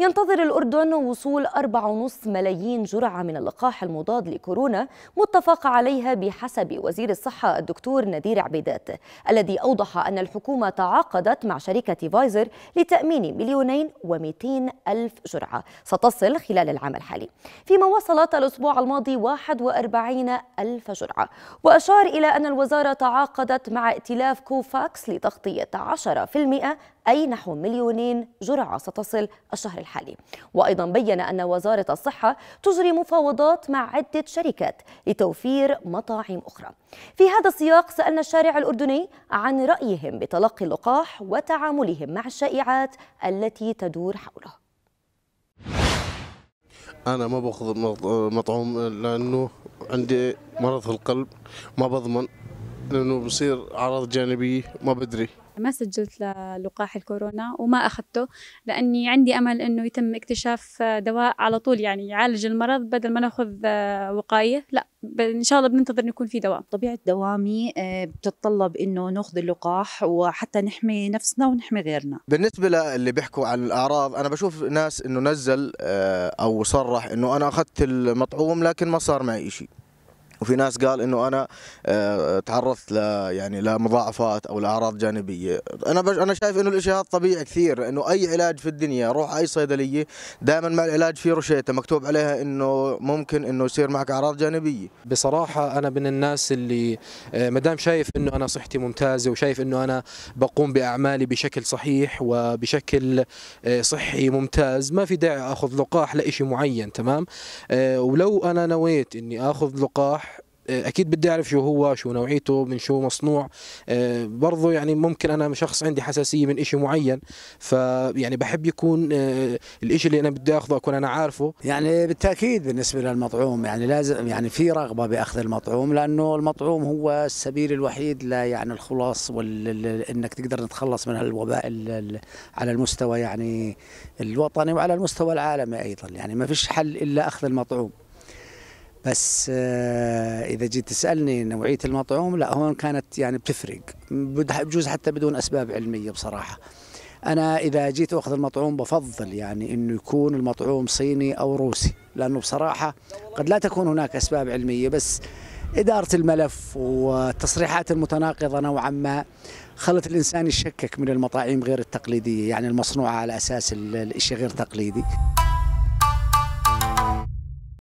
ينتظر الأردن وصول 4.5 ملايين جرعة من اللقاح المضاد لكورونا متفق عليها بحسب وزير الصحة الدكتور نذير عبيدات الذي أوضح أن الحكومة تعاقدت مع شركة فايزر لتأمين مليونين و200 ألف جرعة ستصل خلال العام الحالي فيما وصلت الأسبوع الماضي 41 ألف جرعة وأشار إلى أن الوزارة تعاقدت مع ائتلاف كوفاكس لتغطية 10% أي نحو مليونين جرعة ستصل الشهر الحالي الحالي وأيضا بين أن وزارة الصحة تجري مفاوضات مع عدة شركات لتوفير مطاعم أخرى في هذا السياق سألنا الشارع الأردني عن رأيهم بتلقي اللقاح وتعاملهم مع الشائعات التي تدور حوله انا ما باخذ مطعوم لانه عندي مرض في القلب ما بضمن لانه بصير اعراض جانبيه ما بدري ما سجلت للقاح الكورونا وما أخذته لأني عندي أمل أنه يتم اكتشاف آه، دواء على طول يعني يعالج المرض بدل ما ناخذ آه، وقاية لا إن شاء الله بننتظر أن يكون في دواء طبيعة دوامي آه، بتتطلب أنه ناخذ اللقاح وحتى نحمي نفسنا ونحمي غيرنا بالنسبة للي بيحكوا عن الأعراض أنا بشوف ناس أنه نزل أو صرح أنه أنا أخذت المطعوم لكن ما صار معي شيء وفي ناس قال انه انا آه، تعرضت ل يعني لمضاعفات او لاعراض جانبيه، انا انا شايف انه الاشياء هذا طبيعي كثير لانه اي علاج في الدنيا روح اي صيدليه دائما مع العلاج في روشته مكتوب عليها انه ممكن انه يصير معك اعراض جانبيه. بصراحه انا من الناس اللي آه، ما دام شايف انه انا صحتي ممتازه وشايف انه انا بقوم باعمالي بشكل صحيح وبشكل آه، صحي ممتاز، ما في داعي اخذ لقاح لشيء معين تمام؟ ولو انا نويت اني اخذ لقاح آه، اكيد بدي اعرف شو هو شو نوعيته من شو مصنوع آه، برضه يعني ممكن انا شخص عندي حساسيه من شيء معين فيعني بحب يكون آه، الشيء اللي انا بدي اخذه اكون انا عارفه يعني بالتاكيد بالنسبه للمطعوم يعني لازم يعني في رغبه باخذ المطعوم لانه المطعوم هو السبيل الوحيد لا يعني الخلاص وال... انك تقدر تتخلص من الوباء على المستوى يعني الوطني وعلى المستوى العالمي ايضا يعني ما فيش حل الا اخذ المطعوم بس آه، اذا جيت تسالني نوعيه المطعوم لا هون كانت يعني بتفرق بجوز حتى بدون اسباب علميه بصراحه انا اذا جيت اخذ المطعوم بفضل يعني انه يكون المطعوم صيني او روسي لانه بصراحه قد لا تكون هناك اسباب علميه بس إدارة الملف والتصريحات المتناقضة نوعا ما خلت الإنسان يشكك من المطاعيم غير التقليدية يعني المصنوعة على أساس الشيء غير تقليدي